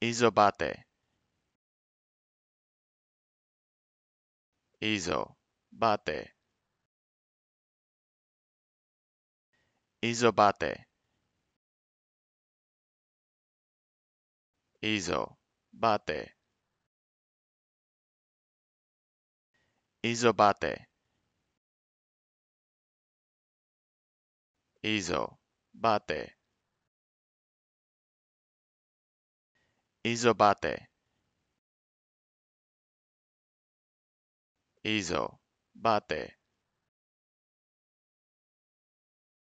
Isobate. Isobate. bate. Isobate. Iso, bate. Isobate. Iso, bate. Isobate. Isobate.